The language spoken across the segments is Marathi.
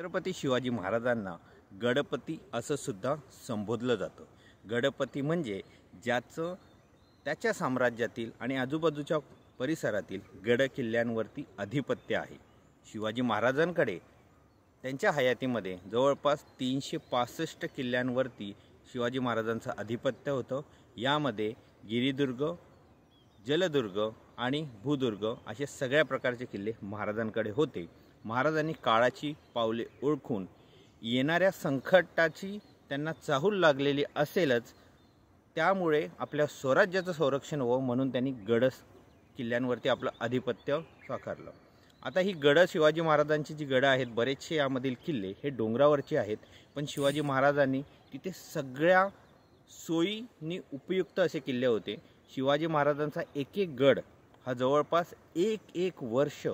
छत्रपती शिवाजी महाराजांना गडपती असं सुद्धा संबोधलं जातं गडपती म्हणजे ज्याचं त्याच्या साम्राज्यातील आणि आजूबाजूच्या परिसरातील गड किल्ल्यांवरती आधिपत्य आहे शिवाजी महाराजांकडे त्यांच्या हयातीमध्ये जवळपास तीनशे पासष्ट किल्ल्यांवरती शिवाजी महाराजांचं आधिपत्य होतं यामध्ये गिरिदुर्ग जलदुर्ग आणि भूदुर्ग असे सगळ्या प्रकारचे किल्ले महाराजांकडे होते महाराजांनी काळाची पावले ओळखून येणाऱ्या संकटाची त्यांना चाहूल लागलेली असेलच त्यामुळे आपल्या स्वराज्याचं संरक्षण व म्हणून त्यांनी गडस किल्ल्यांवरती आपलं आधिपत्य साकारलं आता ही गड शिवाजी महाराजांची जी गडं आहेत बरेचसे यामधील किल्ले हे डोंगरावरचे आहेत पण शिवाजी महाराजांनी तिथे सगळ्या सोयीनी उपयुक्त असे किल्ले होते शिवाजी महाराजांचा एक एक गड हा जवळपास एक एक वर्ष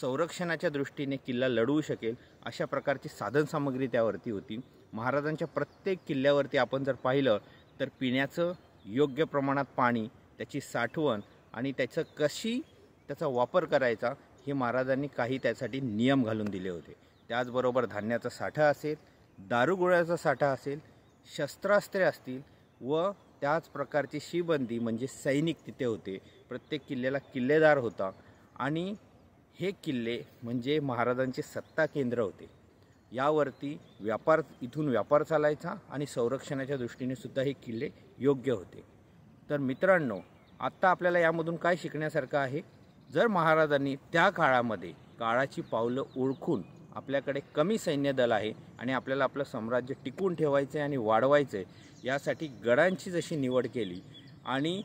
संरक्षणाच्या दृष्टीने किल्ला लढवू शकेल अशा प्रकारची साधनसामग्री त्यावरती होती महाराजांच्या प्रत्येक किल्ल्यावरती आपण जर पाहिलं तर पिण्याचं योग्य प्रमाणात पाणी त्याची साठवण आणि त्याचं कशी त्याचा वापर करायचा हे महाराजांनी काही त्यासाठी नियम घालून दिले होते त्याचबरोबर धान्याचा साठा असेल दारुगोळ्याचा साठा असेल शस्त्रास्त्रे असतील व त्याच प्रकारची शिबंदी म्हणजे सैनिक तिथे होते प्रत्येक किल्ल्याला किल्लेदार होता आणि हे किल्ले म्हणजे महाराजांचे सत्ता केंद्र होते यावरती व्यापार इथून व्यापार चालायचा आणि संरक्षणाच्या दृष्टीने सुद्धा हे किल्ले योग्य होते तर मित्रांनो आत्ता आपल्याला यामधून काय शिकण्यासारखं आहे जर महाराजांनी त्या काळामध्ये काळाची पावलं ओळखून आपल्याकडे कमी सैन्य दल आहे आणि आपल्याला आपलं साम्राज्य टिकून ठेवायचं आहे आणि वाढवायचं आहे यासाठी गडांची जशी निवड केली आणि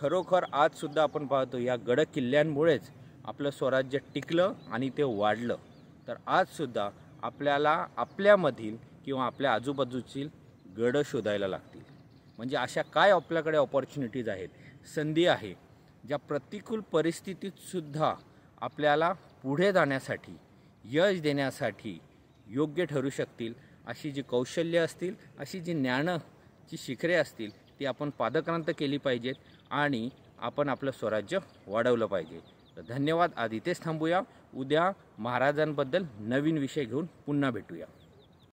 खरोखर आजसुद्धा आपण पाहतो या गड किल्ल्यांमुळेच आपलं स्वराज्य टिकलं आणि ते वाढलं तर आजसुद्धा आपल्याला आपल्यामधील किंवा आपल्या आजूबाजूची गडं शोधायला लागतील म्हणजे अशा काय आपल्याकडे ऑपॉर्च्युनिटीज आहेत संधी आहे ज्या प्रतिकूल परिस्थितीतसुद्धा आपल्याला पुढे जाण्यासाठी यश देण्यासाठी योग्य ठरू शकतील अशी जी कौशल्य असतील अशी जी ज्ञानं जी शिखरे असतील ती आपण पादक्रांत केली पाहिजेत आणि आपण आपलं स्वराज्य वाढवलं पाहिजे धन्यवाद आधी तेच थांबूया उद्या महाराजांबद्दल नवीन विषय घेऊन पुन्हा भेटूया